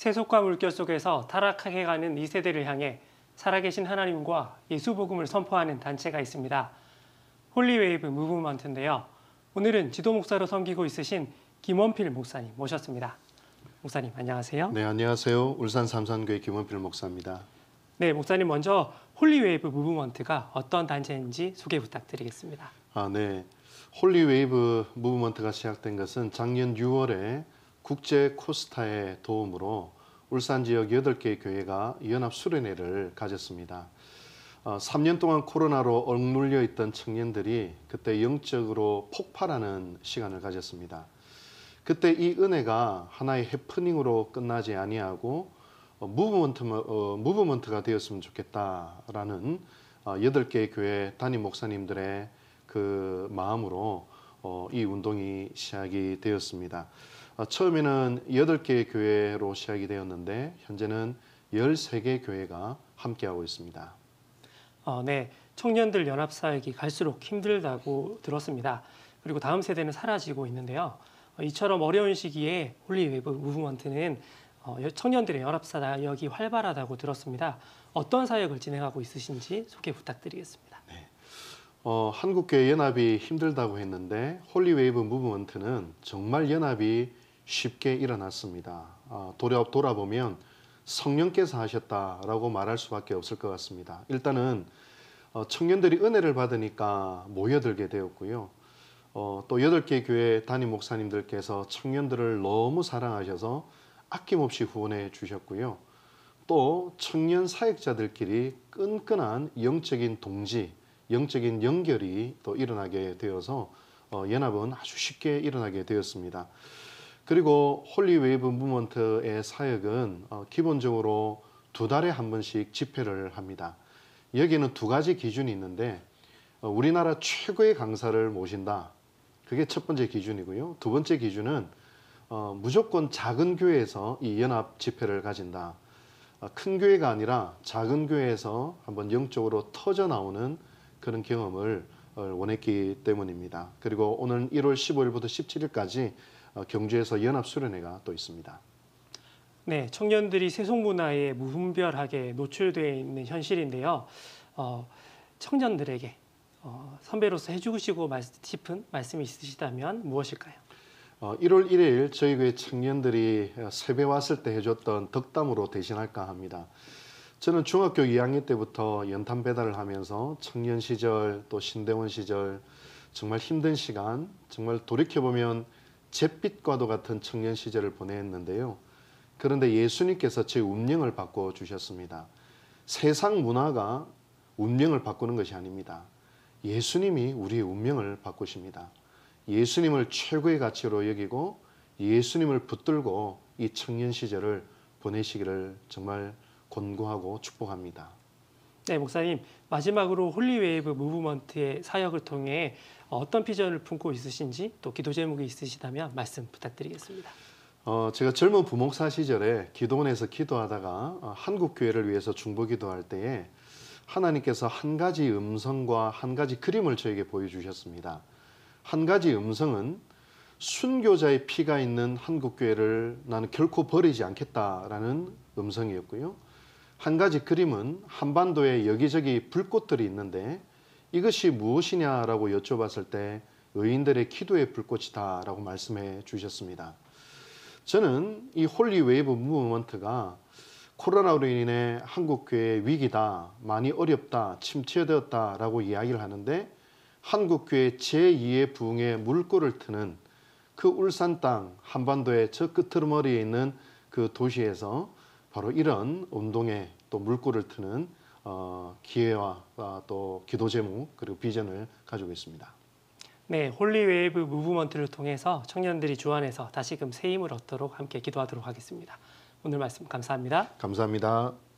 세속과 물결 속에서 타락하게 가는 이 세대를 향해 살아계신 하나님과 예수 복음을 선포하는 단체가 있습니다. 홀리웨이브 무브먼트인데요. 오늘은 지도 목사로 섬기고 있으신 김원필 목사님 모셨습니다. 목사님 안녕하세요. 네, 안녕하세요. 울산 삼산교회 김원필 목사입니다. 네, 목사님 먼저 홀리웨이브 무브먼트가 어떤 단체인지 소개 부탁드리겠습니다. 아, 네. 홀리웨이브 무브먼트가 시작된 것은 작년 6월에 국제 코스타의 도움으로 울산 지역 8개 교회가 연합 수련회를 가졌습니다. 3년 어, 동안 코로나로 억눌려 있던 청년들이 그때 영적으로 폭발하는 시간을 가졌습니다. 그때 이 은혜가 하나의 해프닝으로 끝나지 아니하고 어, 무브먼트, 어, 무브먼트가 되었으면 좋겠다라는 8개 교회 담임 목사님들의 그 마음으로 이 운동이 시작이 되었습니다. 아, 처음에는 8개의 교회로 시작이 되었는데 현재는 13개 교회가 함께하고 있습니다. 어, 네, 청년들 연합 사역이 갈수록 힘들다고 들었습니다. 그리고 다음 세대는 사라지고 있는데요. 어, 이처럼 어려운 시기에 홀리웨이브 무브먼트는 어, 청년들의 연합 사역이 활발하다고 들었습니다. 어떤 사역을 진행하고 있으신지 소개 부탁드리겠습니다. 네. 어, 한국교회 연합이 힘들다고 했는데 홀리웨이브 무브먼트는 정말 연합이 쉽게 일어났습니다. 돌아, 어, 돌아보면 성령께서 하셨다라고 말할 수밖에 없을 것 같습니다. 일단은 어, 청년들이 은혜를 받으니까 모여들게 되었고요. 어, 또 여덟 개 교회 담임 목사님들께서 청년들을 너무 사랑하셔서 아낌없이 후원해 주셨고요. 또 청년 사역자들끼리 끈끈한 영적인 동지, 영적인 연결이 또 일어나게 되어서 연합은 아주 쉽게 일어나게 되었습니다. 그리고 홀리웨이브 무먼트의 사역은 어, 기본적으로 두 달에 한 번씩 집회를 합니다. 여기는 두 가지 기준이 있는데 어, 우리나라 최고의 강사를 모신다. 그게 첫 번째 기준이고요. 두 번째 기준은 어, 무조건 작은 교회에서 이 연합 집회를 가진다. 큰 교회가 아니라 작은 교회에서 한번 영적으로 터져 나오는 그런 경험을 원했기 때문입니다. 그리고 오늘 1월 15일부터 17일까지 어, 경주에서 연합수련회가 또 있습니다. 네, 청년들이 세속 문화에 무분별하게 노출되어 있는 현실인데요. 어, 청년들에게 어, 선배로서 해주시고 말, 싶은 말씀이 있으시다면 무엇일까요? 어, 1월 1일 저희 교회 청년들이 어, 세배 왔을 때 해줬던 덕담으로 대신할까 합니다. 저는 중학교 2학년 때부터 연탄 배달을 하면서 청년 시절 또 신대원 시절 정말 힘든 시간 정말 돌이켜보면 잿빛과도 같은 청년 시절을 보냈는데요. 그런데 예수님께서 제 운명을 바꿔 주셨습니다. 세상 문화가 운명을 바꾸는 것이 아닙니다. 예수님이 우리의 운명을 바꾸십니다. 예수님을 최고의 가치로 여기고 예수님을 붙들고 이 청년 시절을 보내시기를 정말 권고하고 축복합니다. 네, 목사님 마지막으로 홀리웨이브 무브먼트의 사역을 통해 어떤 비전을 품고 있으신지 또 기도 제목이 있으시다면 말씀 부탁드리겠습니다. 어, 제가 젊은 부목사 시절에 기도원에서 기도하다가 어, 한국 교회를 위해서 중보 기도할 때에 하나님께서 한 가지 음성과 한 가지 그림을 저에게 보여주셨습니다. 한 가지 음성은 순교자의 피가 있는 한국 교회를 나는 결코 버리지 않겠다라는 음성이었고요. 한 가지 그림은 한반도에 여기저기 불꽃들이 있는데 이것이 무엇이냐라고 여쭤봤을 때 의인들의 기도의 불꽃이다라고 말씀해 주셨습니다. 저는 이 홀리 웨이브 무브먼트가 코로나로 인해 한국 교회 위기다, 많이 어렵다, 침체되었다라고 이야기를 하는데 한국 교회 제2의 부흥의 물꼬를 트는 그 울산 땅 한반도의 저 끝머리에 있는 그 도시에서 바로 이런 운동의 또 물꼬를 트는 어, 기회와 어, 또 기도 제목 그리고 비전을 가지고 있습니다. 네, 홀리웨이브 무브먼트를 통해서 청년들이 주 안에서 다시금 새 힘을 얻도록 함께 기도하도록 하겠습니다. 오늘 말씀 감사합니다. 감사합니다.